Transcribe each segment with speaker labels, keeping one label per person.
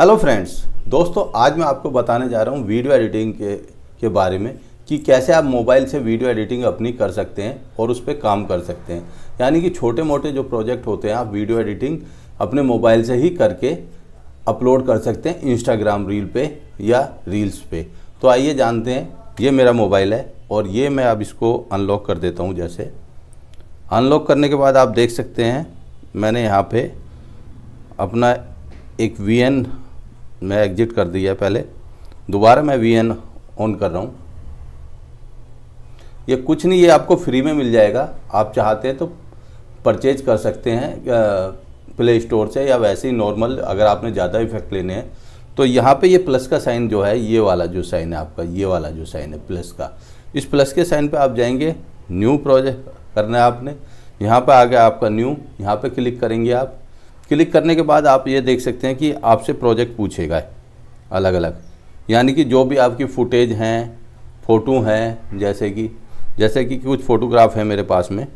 Speaker 1: hello friends दोस्तों आज मैं आपको बताने जा रहा हूँ वीडियो एडिटिंग के के बारे में कि कैसे आप मोबाइल से वीडियो एडिटिंग अपनी कर सकते हैं और उस पर काम कर सकते हैं यानी कि छोटे मोटे जो प्रोजेक्ट होते हैं आप वीडियो एडिटिंग अपने मोबाइल से ही करके अपलोड कर सकते हैं इंस्टाग्राम रील पे या रील्स पे तो आइए जानते हैं ये मेरा मोबाइल है और ये मैं अब इसको अनलॉक कर देता हूँ जैसे अनलॉक करने के बाद आप देख सकते हैं मैंने यहाँ पे अपना एक वी मैं एग्जिट कर दिया पहले दोबारा मैं वी एन ऑन कर रहा हूँ ये कुछ नहीं ये आपको फ्री में मिल जाएगा आप चाहते हैं तो परचेज कर सकते हैं प्ले स्टोर से या वैसे ही नॉर्मल अगर आपने ज़्यादा इफेक्ट लेने हैं तो यहाँ पे ये प्लस का साइन जो है ये वाला जो साइन है आपका ये वाला जो साइन है प्लस का इस प्लस के साइन पे आप जाएंगे न्यू प्रोजेक्ट करना है आपने यहाँ पे आ गया आपका न्यू यहाँ पे क्लिक करेंगे आप क्लिक करने के बाद आप ये देख सकते हैं कि आपसे प्रोजेक्ट पूछेगा अलग अलग यानी कि जो भी आपकी फुटेज हैं फ़ोटो हैं जैसे कि जैसे कि कुछ फ़ोटोग्राफ है मेरे पास में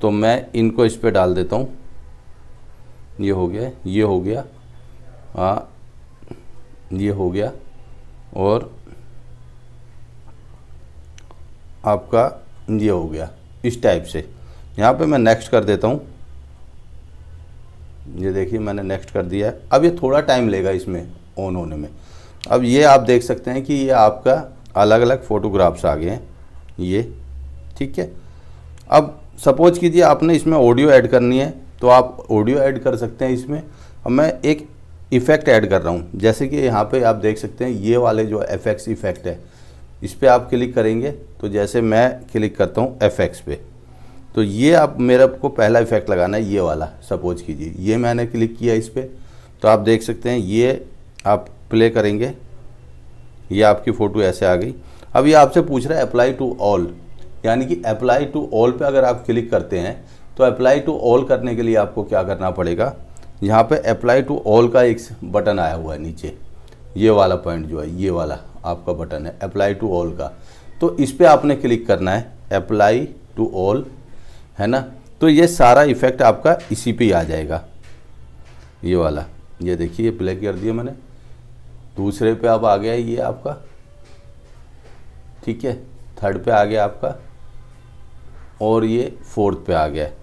Speaker 1: तो मैं इनको इस पर डाल देता हूँ ये हो गया ये हो गया हाँ ये हो गया और आपका ये हो गया इस टाइप से यहाँ पे मैं नेक्स्ट कर देता हूँ ये देखिए मैंने नेक्स्ट कर दिया है अब ये थोड़ा टाइम लेगा इसमें ऑन होने में अब ये आप देख सकते हैं कि ये आपका अलग अलग फ़ोटोग्राफ्स आ गए हैं ये ठीक है अब सपोज कीजिए आपने इसमें ऑडियो ऐड करनी है तो आप ऑडियो ऐड कर सकते हैं इसमें अब मैं एक इफ़ेक्ट ऐड कर रहा हूँ जैसे कि यहाँ पे आप देख सकते हैं ये वाले जो एफ इफ़ेक्ट है इस पर आप क्लिक करेंगे तो जैसे मैं क्लिक करता हूँ एफ पे तो ये आप मेरा को पहला इफेक्ट लगाना है ये वाला सपोज कीजिए ये मैंने क्लिक किया इस पर तो आप देख सकते हैं ये आप प्ले करेंगे ये आपकी फ़ोटो ऐसे आ गई अब ये आपसे पूछ रहा है अप्लाई टू ऑल यानी कि अप्लाई टू ऑल पे अगर आप क्लिक करते हैं तो अप्लाई टू ऑल करने के लिए आपको क्या करना पड़ेगा यहाँ पे अप्लाई टू ऑल का एक बटन आया हुआ है नीचे ये वाला पॉइंट जो है ये वाला आपका बटन है अप्लाई टू ऑल का तो इस पर आपने क्लिक करना है अप्लाई टू ऑल है ना तो ये सारा इफेक्ट आपका इसी पे ही आ जाएगा ये वाला ये देखिए प्ले कर दिया मैंने दूसरे पे अब आ गया ये आपका ठीक है थर्ड पे आ गया आपका और ये फोर्थ पे आ गया है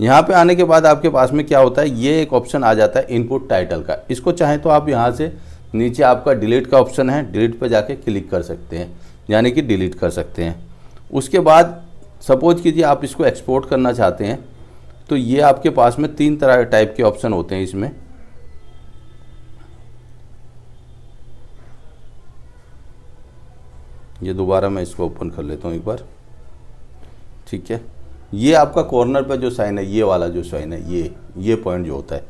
Speaker 1: यहाँ पे आने के बाद आपके पास में क्या होता है ये एक ऑप्शन आ जाता है इनपुट टाइटल का इसको चाहे तो आप यहाँ से नीचे आपका डिलीट का ऑप्शन है डिलीट पर जाके क्लिक कर सकते हैं यानी कि डिलीट कर सकते हैं उसके बाद सपोज कीजिए आप इसको एक्सपोर्ट करना चाहते हैं तो ये आपके पास में तीन तरह टाइप के ऑप्शन होते हैं इसमें ये दोबारा मैं इसको ओपन कर लेता हूँ एक बार ठीक है ये आपका कॉर्नर पर जो साइन है ये वाला जो साइन है ये ये पॉइंट जो होता है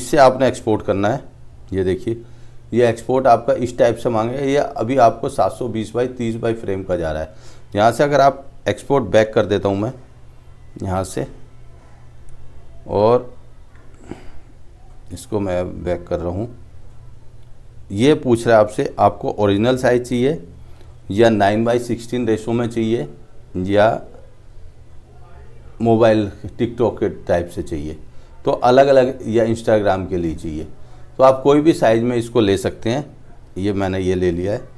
Speaker 1: इससे आपने एक्सपोर्ट करना है ये देखिए ये एक्सपोर्ट आपका इस टाइप से मांगे ये अभी आपको 720 बाई तीस बाई फ्रेम का जा रहा है यहाँ से अगर आप एक्सपोर्ट बैक कर देता हूँ मैं यहाँ से और इसको मैं बैक कर रहा हूँ ये पूछ रहा है आपसे आपको ओरिजिनल साइज़ चाहिए या नाइन बाई सिक्सटीन रेशो में चाहिए या मोबाइल टिकटॉक के टाइप से चाहिए तो अलग अलग या इंस्टाग्राम के लिए चाहिए तो आप कोई भी साइज़ में इसको ले सकते हैं ये मैंने ये ले लिया है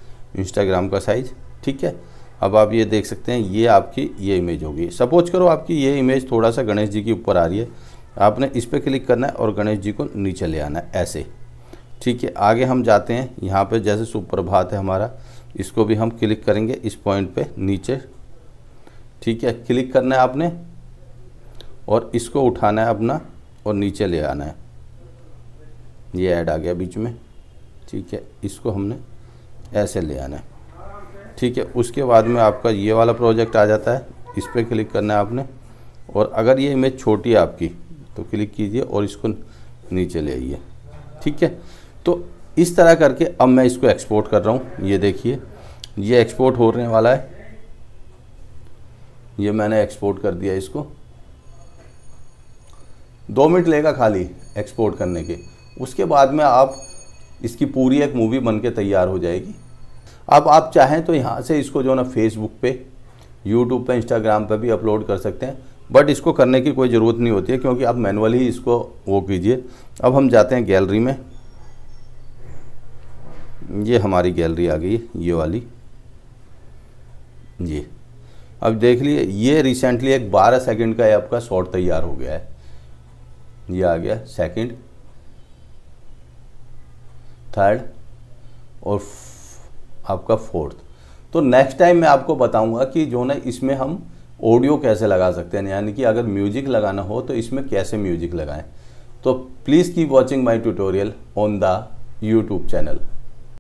Speaker 1: इंस्टाग्राम का साइज़ ठीक है अब आप ये देख सकते हैं ये आपकी ये इमेज होगी सपोज करो आपकी ये इमेज थोड़ा सा गणेश जी के ऊपर आ रही है आपने इस पर क्लिक करना है और गणेश जी को नीचे ले आना है ऐसे ठीक है आगे हम जाते हैं यहाँ पे जैसे सुप्रभात है हमारा इसको भी हम क्लिक करेंगे इस पॉइंट पे नीचे ठीक है क्लिक करना है आपने और इसको उठाना है अपना और नीचे ले आना है ये ऐड आ गया बीच में ठीक है इसको हमने ऐसे ले आना है ठीक है उसके बाद में आपका ये वाला प्रोजेक्ट आ जाता है इस पर क्लिक करना है आपने और अगर ये इमेज छोटी है आपकी तो क्लिक कीजिए और इसको नीचे ले आइए ठीक है तो इस तरह करके अब मैं इसको एक्सपोर्ट कर रहा हूँ ये देखिए ये एक्सपोर्ट होने वाला है ये मैंने एक्सपोर्ट कर दिया इसको दो मिनट लेगा खाली एक्सपोर्ट करने के उसके बाद में आप इसकी पूरी एक मूवी बन के तैयार हो जाएगी अब आप चाहें तो यहाँ से इसको जो ना फेसबुक पे यूट्यूब पे इंस्टाग्राम पे भी अपलोड कर सकते हैं बट इसको करने की कोई ज़रूरत नहीं होती है क्योंकि आप मैनुअली ही इसको वो कीजिए अब हम जाते हैं गैलरी में ये हमारी गैलरी आ गई है ये वाली जी अब देख लिए ये रिसेंटली एक 12 सेकंड का आपका शॉर्ट तैयार हो गया है ये आ गया सेकंड थर्ड और आपका फोर्थ तो नेक्स्ट टाइम मैं आपको बताऊंगा कि जो ना इसमें हम ऑडियो कैसे लगा सकते हैं यानी कि अगर म्यूजिक लगाना हो तो इसमें कैसे म्यूजिक लगाएं तो please keep watching my tutorial on the YouTube channel